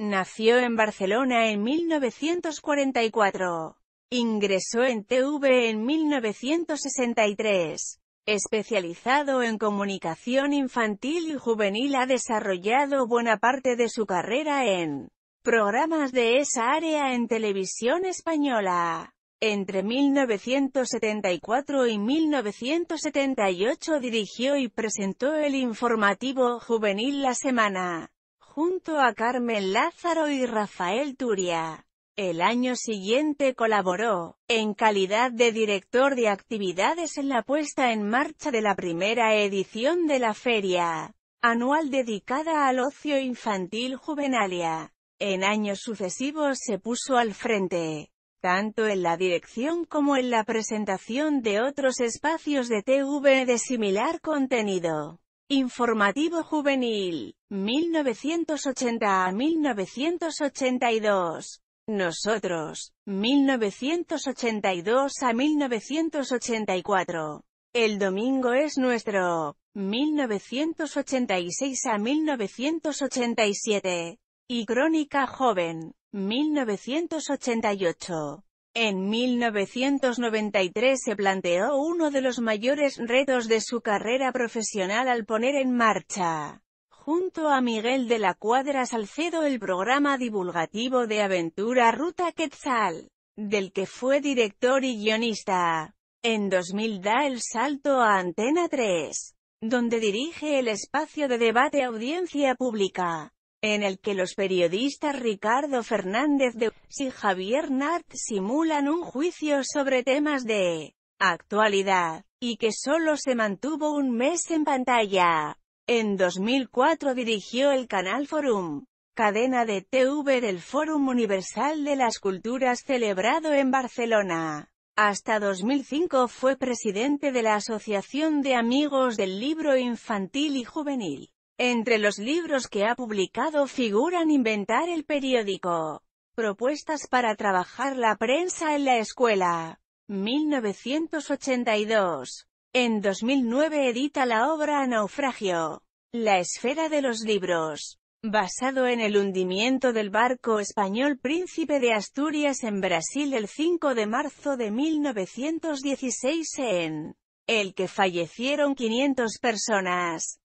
Nació en Barcelona en 1944. Ingresó en TV en 1963. Especializado en comunicación infantil y juvenil ha desarrollado buena parte de su carrera en programas de esa área en televisión española. Entre 1974 y 1978 dirigió y presentó el informativo juvenil La Semana junto a Carmen Lázaro y Rafael Turia. El año siguiente colaboró, en calidad de director de actividades en la puesta en marcha de la primera edición de la feria anual dedicada al ocio infantil juvenalia. En años sucesivos se puso al frente, tanto en la dirección como en la presentación de otros espacios de TV de similar contenido. Informativo Juvenil, 1980 a 1982. Nosotros, 1982 a 1984. El domingo es nuestro, 1986 a 1987. Y Crónica Joven, 1988. En 1993 se planteó uno de los mayores retos de su carrera profesional al poner en marcha, junto a Miguel de la Cuadra Salcedo el programa divulgativo de aventura Ruta Quetzal, del que fue director y guionista. En 2000 da el salto a Antena 3, donde dirige el espacio de debate Audiencia Pública en el que los periodistas Ricardo Fernández de y Javier Nart simulan un juicio sobre temas de actualidad, y que solo se mantuvo un mes en pantalla. En 2004 dirigió el canal Forum, cadena de TV del Fórum Universal de las Culturas celebrado en Barcelona. Hasta 2005 fue presidente de la Asociación de Amigos del Libro Infantil y Juvenil. Entre los libros que ha publicado figuran Inventar el periódico, Propuestas para trabajar la prensa en la escuela, 1982. En 2009 edita la obra Naufragio, La esfera de los libros, basado en el hundimiento del barco español Príncipe de Asturias en Brasil el 5 de marzo de 1916 en el que fallecieron 500 personas.